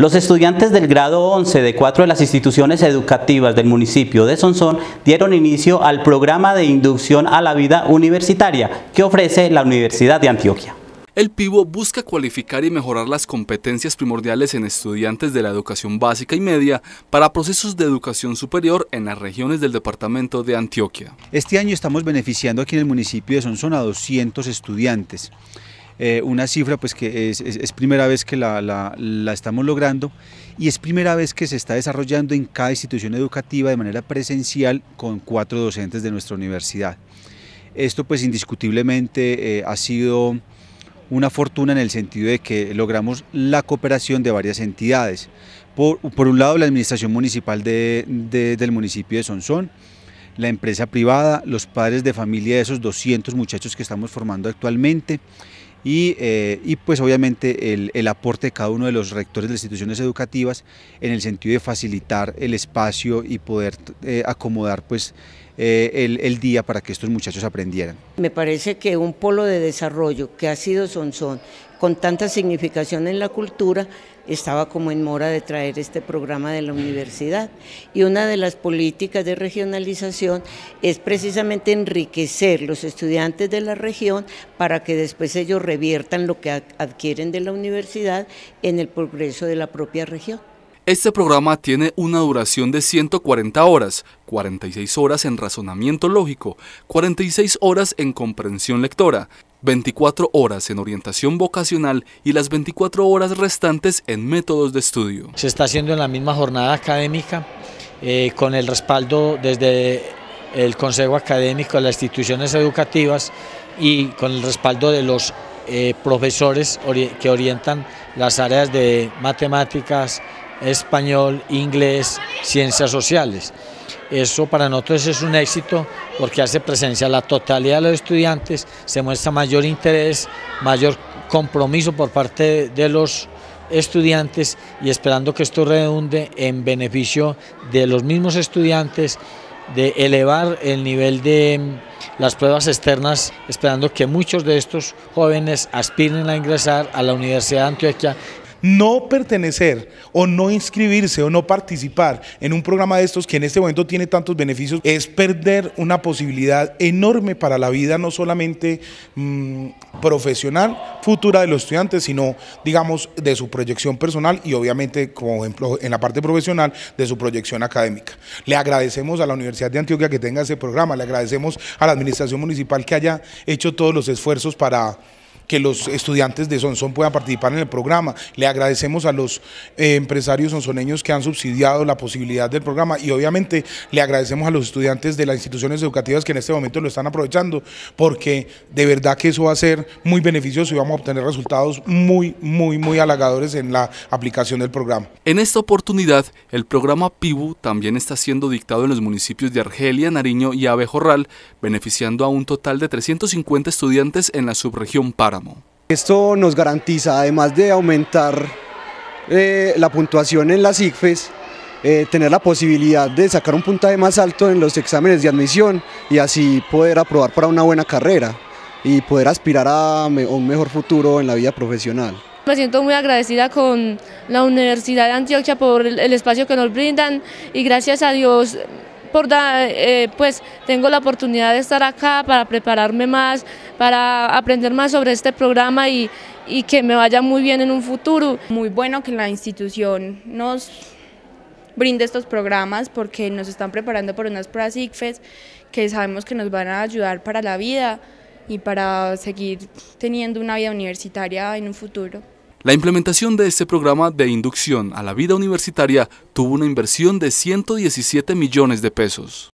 Los estudiantes del grado 11 de cuatro de las instituciones educativas del municipio de Sonsón dieron inicio al programa de inducción a la vida universitaria que ofrece la Universidad de Antioquia. El PIBO busca cualificar y mejorar las competencias primordiales en estudiantes de la educación básica y media para procesos de educación superior en las regiones del departamento de Antioquia. Este año estamos beneficiando aquí en el municipio de Sonsón a 200 estudiantes. Eh, una cifra pues que es, primera vez que la, estamos logrando y es primera vez que se está desarrollando en cada institución educativa de manera presencial con cuatro docentes de nuestra universidad. Esto pues indiscutiblemente eh, ha sido una fortuna en el sentido de que logramos la cooperación de varias entidades. Por, un lado la administración municipal del municipio de Sonsón, la empresa privada, los padres de familia de esos 200 muchachos que estamos formando actualmente eh, y, pues obviamente el, aporte de cada uno de los rectores de las instituciones educativas en el sentido de facilitar el espacio y poder eh, acomodar pues eh, el, día para que estos muchachos aprendieran. Me parece que un polo de desarrollo que ha sido Sonson, con tanta significación en la cultura, estaba como en mora de traer este programa de la universidad. Y una de las políticas de regionalización es precisamente enriquecer los estudiantes de la región para que después ellos reviertan lo que adquieren de la universidad en el progreso de la propia región. Este programa tiene una duración de 140 horas, 46 horas en razonamiento lógico, 46 horas en comprensión lectora 24 horas en orientación vocacional y las 24 horas restantes en métodos de estudio. Se está haciendo en la misma jornada académica, eh, con el respaldo desde el Consejo Académico de las instituciones educativas y con el respaldo de los eh, profesores que orientan las áreas de matemáticas, español, inglés, ciencias sociales. Eso para nosotros es un éxito porque hace presencia la totalidad de los estudiantes, se muestra mayor interés, mayor compromiso por parte de los estudiantes y esperando que esto redunde en beneficio de los mismos estudiantes, de elevar el nivel de mm, las pruebas externas, esperando que muchos de estos jóvenes aspiren a ingresar a la Universidad de Antioquia no pertenecer o no inscribirse o no participar en un programa de estos que en este momento tiene tantos beneficios es perder una posibilidad enorme para la vida no solamente mm, profesional futura de los estudiantes, sino digamos de su proyección personal y obviamente como ejemplo en la parte profesional de su proyección académica. Le agradecemos a la Universidad de Antioquia que tenga ese programa, le agradecemos a la Administración Municipal que haya hecho todos los esfuerzos para que los estudiantes de Sonsón puedan participar en el programa. Le agradecemos a los eh, empresarios sonsoneños que han subsidiado la posibilidad del programa y obviamente le agradecemos a los estudiantes de las instituciones educativas que en este momento lo están aprovechando porque de verdad que eso va a ser muy beneficioso y vamos a obtener resultados muy, muy, muy halagadores en la aplicación del programa. En esta oportunidad, el programa PIBU también está siendo dictado en los municipios de Argelia, Nariño y Abejorral, beneficiando a un total de 350 estudiantes en la subregión para. Esto nos garantiza, además de aumentar eh, la puntuación en las ICFES, eh, tener la posibilidad de sacar un puntaje más alto en los exámenes de admisión y así poder aprobar para una buena carrera y poder aspirar a un mejor futuro en la vida profesional. Me siento muy agradecida con la Universidad de Antioquia por el espacio que nos brindan y gracias a Dios eh, pues tengo la oportunidad de estar acá para prepararme más, para aprender más sobre este programa y, que me vaya muy bien en un futuro. Muy bueno que la institución nos brinde estos programas porque nos están preparando por unas pruebas ICFES que sabemos que nos van a ayudar para la vida y para seguir teniendo una vida universitaria en un futuro. La implementación de este programa de inducción a la vida universitaria tuvo una inversión de 117 millones de pesos.